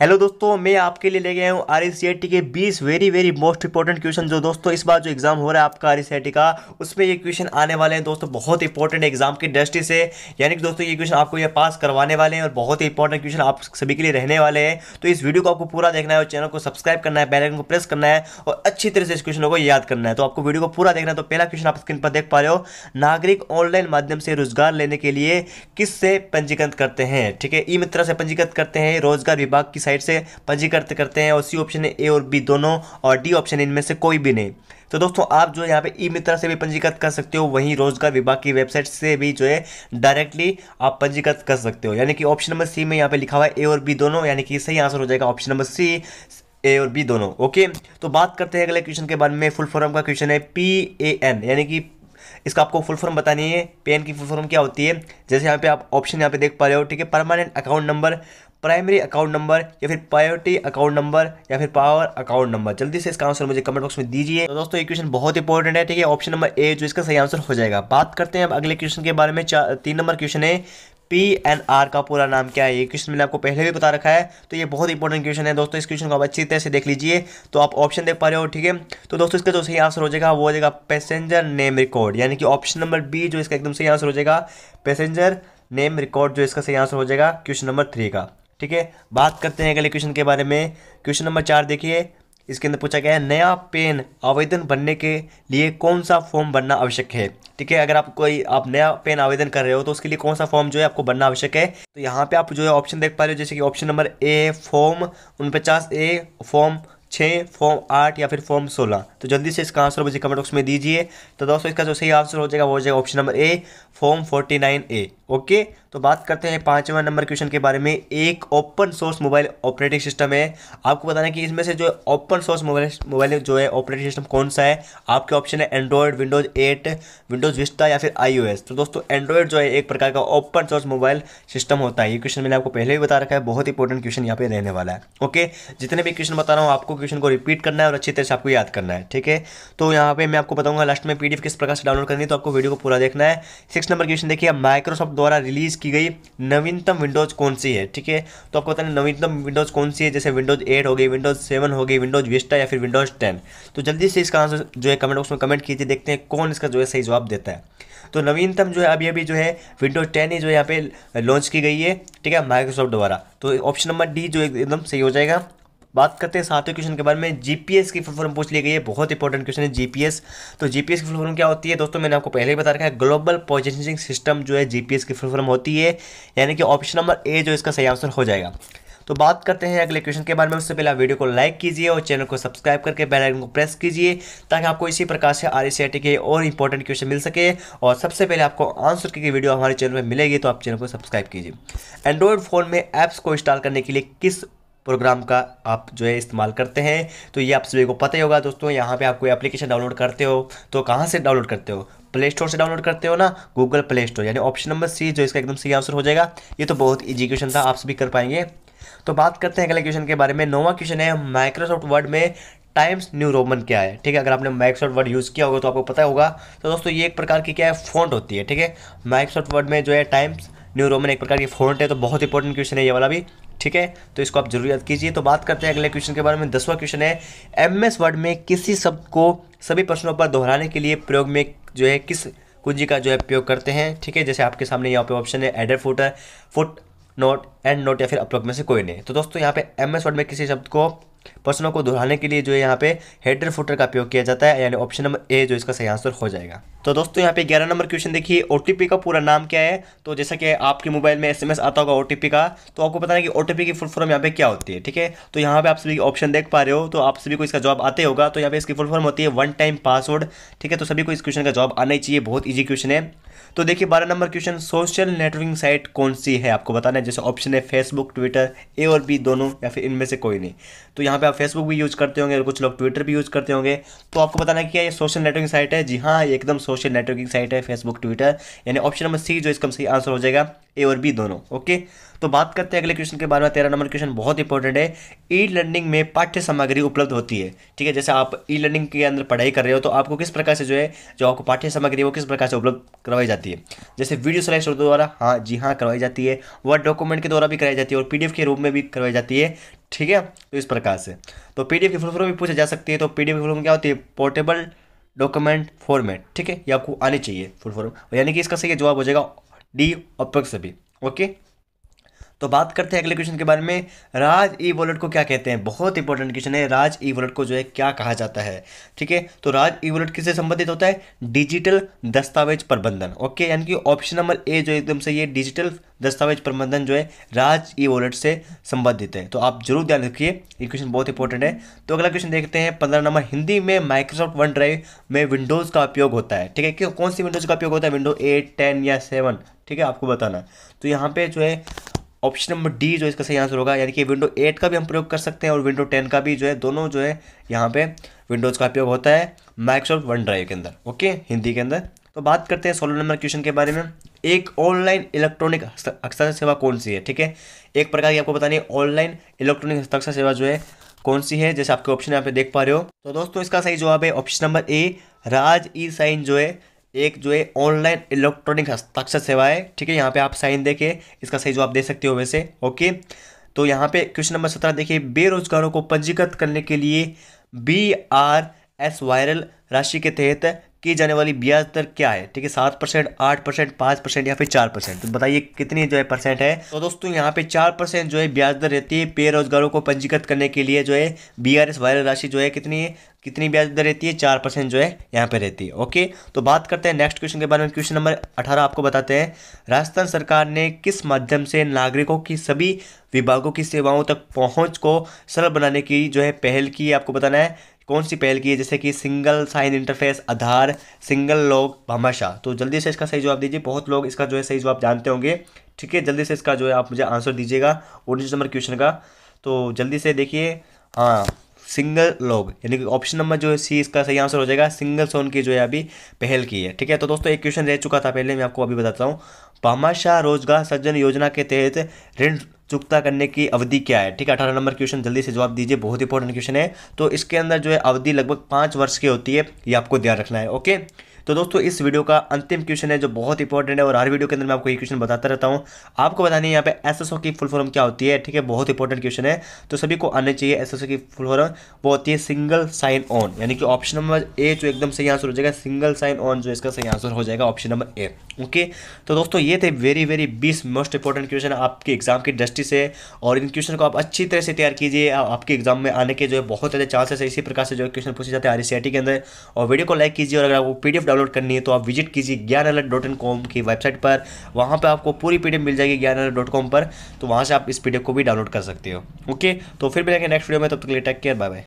hello दोस्तों मैं आपके लिए ले गया हूँ आर के 20 very very most important question जो दोस्तों इस बार जो एग्जाम हो रहा है आपका आर का उसमें ये क्वेश्चन आने वाले हैं दोस्तों बहुत इंपॉर्टेंट एग्जाम की दृष्टि से यानी कि दोस्तों ये क्वेश्चन आपको ये पास करवाने वाले हैं और बहुत ही इंपॉर्टेंट क्वेश्चन आप सभी के लिए रहने वाले हैं तो इस वीडियो को आपको पूरा देखना है और चैनल को सब्सक्राइब करना है बेलाइकन को प्रेस करना है और अच्छी तरह से इस क्वेश्चन को याद करना है तो आपको वीडियो को पूरा देखना है तो पहला क्वेश्चन आप स्क्रीन पर देख पा रहे हो नागरिक ऑनलाइन माध्यम से रोजगार लेने के लिए किससे पंजीकृत करते हैं ठीक है ई मित्र से पंजीकृत करते हैं रोजगार विभाग किस साइड से पंजीकृत करते हैं और सी ऑप्शन है ए और बी दोनों और डी ऑप्शन इनमें से कोई भी नहीं तो दोस्तों आप जो यहाँ पे ई मित्र से भी पंजीकृत कर सकते हो वहीं रोजगार विभाग की वेबसाइट से भी जो है डायरेक्टली आप पंजीकृत कर सकते हो यानी कि ऑप्शन नंबर सी में यहाँ पे लिखा हुआ है ए और बी दोनों यानी कि सही आंसर हो जाएगा ऑप्शन नंबर सी ए और बी दोनों ओके तो बात करते हैं अगले क्वेश्चन के बारे में फुल फॉर्म का क्वेश्चन है पी ए एन यानी कि इसका आपको फुल फॉर्म बतानी है पेन की फुल फॉर्म क्या होती है जैसे यहाँ पे आप ऑप्शन यहाँ पे देख पा रहे हो ठीक है permanent account number primary account number या फिर प्रायोरिटी अकाउंट नंबर या फिर पावर अकाउंट नंबर जल्दी से इसका आंसर मुझे कमेंट बॉक्स में दीजिए तो दोस्तों ये क्वेश्चन बहुत इंपॉर्टेंट है ठीक है ऑप्शन नंबर ए जो इसका सही आंसर हो जाएगा बात करते हैं अब अगले क्वेश्चन के बारे में तीन नंबर क्वेश्चन है पी एन आर का पूरा नाम क्या है ये क्वेश्चन मैंने आपको पहले भी बता रखा है तो ये बहुत इंपॉर्टेंट क्वेश्चन है दोस्तों इस क्वेश्चन को आप अच्छी तरह से देख लीजिए तो आप ऑप्शन देख पा रहे हो ठीक है तो दोस्तों इसका जो सही आंसर हो जाएगा वो हो जाएगा पैसेंजर नेम रिकॉर्ड यानी कि ऑप्शन नंबर बी जो इसका एकदम सही आंसर हो जाएगा पैसेंजर नेम रिकॉर्ड जो इसका सही आंसर हो जाएगा क्वेश्चन नंबर थ्री का ठीक है बात करते हैं अगले क्वेश्चन के बारे में क्वेश्चन नंबर चार देखिए इसके अंदर पूछा गया है नया पेन आवेदन भरने के लिए कौन सा फॉर्म भरना आवश्यक है ठीक है अगर आप कोई आप नया पेन आवेदन कर रहे हो तो उसके लिए कौन सा फॉर्म जो है आपको भरना आवश्यक है तो यहाँ पे आप जो है ऑप्शन देख पा रहे हो जैसे कि ऑप्शन नंबर ए फॉर्म उनपचास ए फॉर्म छः फॉर्म आठ या फिर फॉर्म सोलह तो जल्दी से इसका आंसर मुझे कमेंट बॉक्स में दीजिए तो दोस्तों इसका जो सही आंसर हो जाएगा वो हो जाएगा option number A form forty nine A okay तो बात करते हैं पाँचवा नंबर क्वेश्चन के बारे में एक open source mobile operating system है आपको बताना है कि इसमें से जो ओपन सोर्स मोबाइल मोबाइल जो है ऑपरेटिंग सिस्टम कौन सा है आपके ऑप्शन है Android Windows eight Windows Vista या फिर आई तो दोस्तों एंड्रॉयड जो है एक प्रकार का ओपन सोर्स मोबाइल सिस्टम होता है ये क्वेश्चन मैंने आपको पहले भी बता रखा है बहुत इंपॉर्टेंट क्वेश्चन यहाँ पे रहने वाला है ओके जितने भी क्वेश्चन बता रहा हूँ आपको क्वेश्चन को रिपीट करना है और अच्छी तरह से आपको याद करना है ठीक है तो यहाँ पे मैं आपको बताऊंगा लास्ट में पीडीएफ किस प्रकार से डाउनलोड करनी है तो आपको वीडियो को पूरा देखना है सिक्स नंबर क्वेश्चन देखिए माइक्रोसॉफ्ट द्वारा रिलीज की गई नवीनतम विंडोज़ कौन सी है ठीक है तो आपको बताना नवीनतम विंडोज़ कौन सी है जैसे विंडोज़ एट हो गई विंडोज़ सेवन हो गई विंडोज़ विस्टा या फिर विंडोज़ टेन तो जल्दी से इसका आंसर जो है कमेंट बॉक्स में कमेंट कीजिए देखते हैं कौन इसका जो है सही जवाब देता है तो नवीनतम जो है अभी अभी जो है विंडोज़ टेन ही जो है यहाँ पे लॉन्च की गई है ठीक है माइक्रोसॉफ्ट द्वारा तो ऑप्शन नंबर डी जो एकदम सही हो जाएगा बात करते हैं सातवें क्वेश्चन के बारे में जीपीएस की फुल फॉर्म पूछ ली गई है बहुत इंपॉर्टेंट क्वेश्चन है जीपीएस तो जीपीएस की फुल फॉर्म क्या होती है दोस्तों मैंने आपको पहले ही बता रखा है ग्लोबल पोजिशनिंग सिस्टम जो है जीपीएस की फुल फॉर्म होती है यानी कि ऑप्शन नंबर ए जो इसका सही आंसर हो जाएगा तो बात करते हैं अगले क्वेश्चन के बारे में उससे पहले आप वीडियो को लाइक कीजिए और चैनल को सब्सक्राइब करके बेल आइकन को प्रेस कीजिए ताकि आपको इसी प्रकार से आर एस के और इंपॉर्टेंट क्वेश्चन मिल सके और सबसे पहले आपको आंसर की वीडियो हमारे चैनल में मिलेगी तो आप चैनल को सब्सक्राइब कीजिए एंड्रॉयड फ़ोन में ऐप्स को इंस्टॉल करने के लिए किस प्रोग्राम का आप जो है इस्तेमाल करते हैं तो ये आप सभी को पता ही होगा दोस्तों यहाँ पे आप कोई एप्लीकेशन डाउनलोड करते हो तो कहाँ से डाउनलोड करते हो प्ले स्टोर से डाउनलोड करते हो ना गूगल प्ले स्टोर यानी ऑप्शन नंबर सी जो इसका एकदम सही आंसर हो जाएगा ये तो बहुत ईजी क्वेश्चन था आप सभी कर पाएंगे तो बात करते हैं अगले क्वेश्चन के बारे में नोवा क्वेश्चन है माइक्रोसॉफ्ट वर्ड में टाइम्स न्यू रोमन क्या है ठीक है अगर आपने माइक्रोसॉफ्ट वर्ड यूज़ किया होगा तो आपको पता होगा तो दोस्तों ये एक प्रकार की क्या है फॉन्ट होती है ठीक है माइक्रोसॉफ्ट वर्ड में जो है टाइम्स न्यू रोमन एक प्रकार की फॉन्ट है तो बहुत इंपॉर्टेंट क्वेश्चन है ये वाला भी ठीक है तो इसको आप जरूर याद कीजिए तो बात करते हैं अगले क्वेश्चन के बारे में दसवां क्वेश्चन है एम एस वर्ड में किसी शब्द को सभी प्रश्नों पर दोहराने के लिए प्रयोग में जो है किस कुंजी का जो है प्रयोग करते हैं ठीक है जैसे आपके सामने यहाँ पे ऑप्शन है header footer foot note end note या फिर अप्रोक में से कोई नहीं तो दोस्तों यहाँ पे एम एस वर्ड में किसी शब्द को प्रश्नों को दोहराने के लिए जो है यहाँ पे हेडर फुटर का उपयोग किया जाता है यानी ऑप्शन नंबर ए जो इसका सही आंसर हो जाएगा तो दोस्तों यहाँ पे ग्यारह नंबर क्वेश्चन देखिए ओ का पूरा नाम क्या है तो जैसा कि आपके मोबाइल में एसएमएस आता होगा ओ का तो आपको पता है कि ओ की फुल फॉर्म यहाँ पे क्या होती है ठीक है तो यहाँ पे आप सभी ऑप्शन देख पा रहे हो तो आप सभी को इसका जॉब आते होगा तो यहाँ पे इसकी फुल फॉर्म होती है वन टाइम पासवर्ड ठीक है तो सभी को इस क्वेश्चन का जॉब आना ही चाहिए बहुत ईजी क्वेश्चन है तो देखिए बारह number question social networking site कौन सी है आपको बताना है जैसे ऑप्शन है फेसबुक ट्विटर ए और बी दोनों या फिर इनमें से कोई नहीं तो यहाँ पे आप फेसबुक भी यूज़ करते होंगे और कुछ लोग ट्विटर भी यूज़ करते होंगे तो आपको बताना क्या ये सोशल नेटवर्किंग साइट है जी हाँ एकदम सोशल नेटवर्किंग साइट है फेसबुक ट्विटर यानी ऑप्शन नंबर सी जो इसका सही आंसर हो जाएगा ए और बी दोनों ओके तो बात करते हैं अगले क्वेश्चन के बारे में तेरह नंबर क्वेश्चन बहुत इंपॉर्टेंट है ई लर्निंग में पाठ्य सामग्री उपलब्ध होती है ठीक है जैसे आप ई लर्निंग के अंदर पढ़ाई कर रहे हो तो आपको किस प्रकार से जो है जो आपको पाठ्य सामग्री वो किस प्रकार से उपलब्ध करवाई जाती है जैसे वीडियो सिलेक्शन द्वारा हाँ जी हाँ करवाई जाती है वर्ड डॉक्यूमेंट के द्वारा भी कराई जाती है और पीडीएफ के रूप में भी करवाई जाती है ठीक है तो इस प्रकार से तो पीडीएफ की फुल फॉर्म भी पूछा जा सकती है तो पीडीएफ की फुल फॉर्म क्या होती है पोर्टेबल डॉक्यूमेंट फॉर्मेट ठीक है ये आपको आनी चाहिए फुल फॉर्म यानी कि इसका सही जवाब हो जाएगा डी ऑप्शन भी ओके तो बात करते हैं अगले क्वेश्चन के बारे में राज ई वॉलेट को क्या कहते हैं बहुत इंपॉर्टेंट क्वेश्चन है राज ई वॉलेट को जो है क्या कहा जाता है ठीक है तो राज ई वॉलेट किससे संबंधित होता है डिजिटल दस्तावेज प्रबंधन ओके यानी कि ऑप्शन नंबर ए जो एकदम सही है डिजिटल दस्तावेज प्रबंधन जो है राज ई वॉलेट से संबंधित है तो आप जरूर ध्यान रखिए ये क्वेश्चन बहुत इंपॉर्टेंट है तो अगला क्वेश्चन देखते हैं पंद्रह नंबर हिंदी में माइक्रोसॉफ्ट वन ड्राइव में विंडोज़ का उपयोग होता है ठीक है क्यों कौन सी विंडोज़ का उपयोग होता है विंडो एट टेन या सेवन ठीक है आपको बताना तो यहाँ पे जो है ऑप्शन नंबर डी जो इसका सही आंसर होगा यानी कि विंडो एट का भी हम प्रयोग कर सकते हैं और विंडो टेन का भी जो है दोनों जो है यहाँ पे विंडोज़ का प्रयोग होता है माइक्रोसॉफ्ट वन ड्राइव के अंदर ओके हिंदी के अंदर तो बात करते हैं सोलह नंबर क्वेश्चन के बारे में एक ऑनलाइन इलेक्ट्रॉनिक हस्ताक्षर सेवा कौन सी है ठीक है एक प्रकार की आपको बतानी है ऑनलाइन इलेक्ट्रॉनिक हस्ताक्षर सेवा जो है कौन सी है जैसे आपके ऑप्शन यहाँ पे देख पा रहे हो तो दोस्तों इसका सही जवाब है option number A Raj e sign जो है एक जो है ऑनलाइन इलेक्ट्रॉनिक हस्ताक्षर सेवा है ठीक है यहाँ पे आप साइन देके इसका सही जवाब दे सकते हो वैसे ओके तो यहाँ पे क्वेश्चन नंबर सत्रह देखिए बेरोजगारों को पंजीकृत करने के लिए बी आर एस वायरल राशि के तहत की जाने वाली ब्याज दर क्या है ठीक है सात परसेंट आठ परसेंट पाँच परसेंट या फिर चार परसेंट तो बताइए कितनी जो है परसेंट है तो दोस्तों यहाँ पे चार परसेंट जो है ब्याज दर रहती है बेरोजगारों को पंजीकृत करने के लिए जो है बी आर एस वायरल राशि जो है कितनी है कितनी ब्याज दर रहती है चार परसेंट जो है यहाँ पे रहती है ओके तो बात करते हैं नेक्स्ट क्वेश्चन के बारे में क्वेश्चन नंबर अठारह आपको बताते हैं राजस्थान सरकार ने किस माध्यम से नागरिकों की सभी विभागों की सेवाओं तक पहुंच को सरल बनाने की जो है पहल की आपको बताना है कौन सी पहल की है जैसे कि single sign interface Aadhaar single log Bhamashah तो जल्दी से इसका सही जवाब दीजिए बहुत लोग इसका जो है सही जवाब जानते होंगे ठीक है जल्दी से इसका जो है आप मुझे आंसर दीजिएगा उन्नीस नंबर क्वेश्चन का तो जल्दी से देखिए हाँ सिंगल लॉग यानी कि ऑप्शन नंबर जो है सी इसका सही आंसर हो जाएगा सिंगल सोन की जो है अभी पहल की है ठीक है तो दोस्तों एक क्वेश्चन रह चुका था पहले मैं आपको अभी बताता हूँ पामाशाह रोजगार सज्जन योजना के तहत ऋण चुकता करने की अवधि क्या है ठीक है अठारह नंबर क्वेश्चन जल्दी से जवाब दीजिए बहुत इंपॉर्टेंट क्वेश्चन है तो इसके अंदर जो है अवधि लगभग पाँच वर्ष की होती है ये आपको ध्यान रखना है ओके तो दोस्तों इस वीडियो का अंतिम क्वेश्चन है जो बहुत इंपॉर्टेंट है और हर वीडियो के अंदर मैं आपको ये क्वेश्चन बताता रहता हूँ आपको बतानी है यहाँ पे एस की फुल फॉर्म क्या होती है ठीक है बहुत इंपॉर्टेंट क्वेश्चन है तो सभी को आने चाहिए एस की फुल फॉर्म वो होती है सिंगल साइन ऑन यानी कि ऑप्शन नंबर ए जो एकदम सही आंसर हो जाएगा सिंगल साइन ऑन जो इसका सही आंसर हो जाएगा ऑप्शन नंबर ए ओके तो दोस्तों ये थे वेरी वेरी बीस मोस्ट इंपॉर्टेंट क्वेश्चन आपके एग्जाम की दृष्टि से और इन क्वेश्चन को आप अच्छी तरह से तैयार कीजिए आपके एग्जाम में आने के जो है बहुत ज़्यादा चांसेस है इसी प्रकार से जो क्वेश्चन पूछे जाते हैं आर के अंदर और वीडियो को लाइक कीजिए और अगर आपको पी डाउनलोड करनी है तो आप विजिट कीजिए ज्ञान अलग डॉट इन कॉम की वेबसाइट पर वहाँ पर आपको पूरी पी मिल जाएगी ज्ञान अलग डॉट कॉम पर तो वहाँ से आप इस पी को भी डाउनलोड कर सकते हो ओके तो फिर मिलेंगे नेक्स्ट वीडियो में तब तक लिए टेक केयर बाय बाय